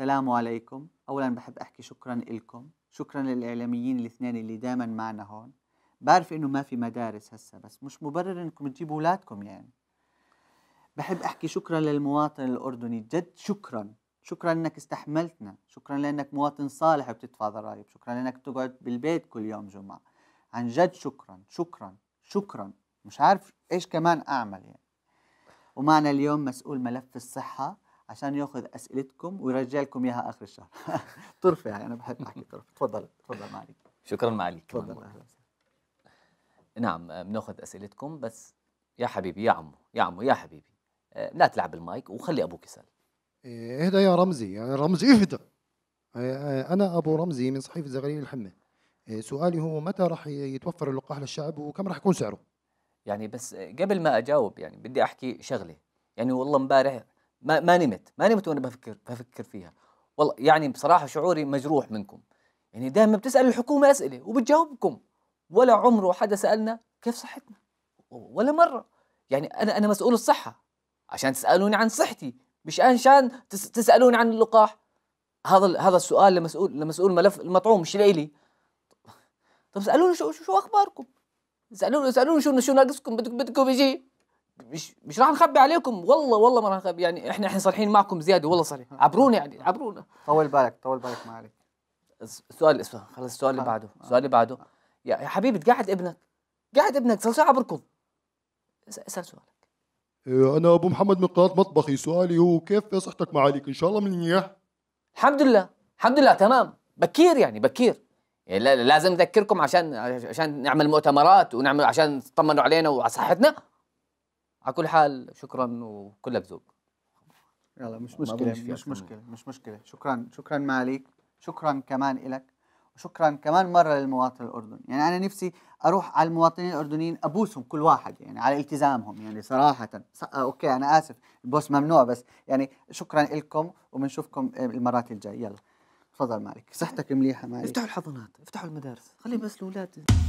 السلام عليكم أولا بحب أحكي شكرا لكم شكرا للإعلاميين الاثنين اللي دائما معنا هون بعرف إنه ما في مدارس هسه بس مش مبرر إنكم تجيبوا أولادكم يعني بحب أحكي شكرا للمواطن الأردني جد شكرا شكرا انك استحملتنا شكرا لانك مواطن صالح وبتدفع ضرائب شكرا لانك بتقعد بالبيت كل يوم جمعه عن جد شكرا شكرا شكرا مش عارف ايش كمان اعمل يعني ومعنا اليوم مسؤول ملف الصحه عشان ياخذ اسئلتكم ويرجع لكم اياها اخر الشهر طرفه يعني انا بحب احكي طرفه تفضل تفضل معلي شكرا معلي تفضل نعم. نعم بناخذ اسئلتكم بس يا حبيبي يا عمو يا عمو يا حبيبي آه، لا تلعب بالمايك وخلي ابوك يسال إيه، اهدى يا رمزي يا يعني رمزي اهدى آه، آه، انا ابو رمزي من صحيفه زغلول الحمه سؤالي هو متى راح يتوفر اللقاح للشعب وكم راح يكون سعره يعني بس قبل ما اجاوب يعني بدي احكي شغله يعني والله امبارح ما, ما نمت ما نمت وانا بفكر بفكر فيها والله يعني بصراحه شعوري مجروح منكم يعني دائما بتسال الحكومه اسئله وبتجاوبكم ولا عمره حدا سالنا كيف صحتنا ولا مره يعني انا انا مسؤول الصحه عشان تسالوني عن صحتي مش عشان تسالوني عن اللقاح هذا هذا السؤال لمسؤول لمسؤول ملف المطعوم مش لإلي طب اسالوني شو شو, شو اخباركم اسالوني اسالوني شو شو ناقصكم بدكم بدكم يجي مش مش راح نخبي عليكم والله والله ما راح نخبي يعني احنا احنا صريحين معكم زياده والله صريح آه. عبرونا يعني آه. عبرونا طول بالك طول بالك ما عليك السؤال اسمه خلص السؤال اللي آه. بعده السؤال اللي بعده يا حبيبي تقعد ابنك قاعد ابنك صار عبركم اسال سؤالك إيه، انا ابو محمد من قناه مطبخي سؤالي هو كيف صحتك معاليك ان شاء الله منيح الحمد لله الحمد لله تمام بكير يعني بكير يعني لازم نذكركم عشان عشان نعمل مؤتمرات ونعمل عشان تطمنوا علينا وعلى صحتنا على كل حال شكرا وكلك ذوق يلا مش مشكلة مش, مش مشكلة مش مشكلة شكرا شكرا مالك شكرا كمان إلك وشكرا كمان مرة للمواطن الأردني يعني أنا نفسي أروح على المواطنين الأردنيين أبوسهم كل واحد يعني على التزامهم يعني صراحة آه، أوكي أنا آسف البوس ممنوع بس يعني شكرا لكم وبنشوفكم المرات الجاية يلا تفضل مالك صحتك مليحة مالك افتحوا الحضانات افتحوا المدارس خلي بس الأولاد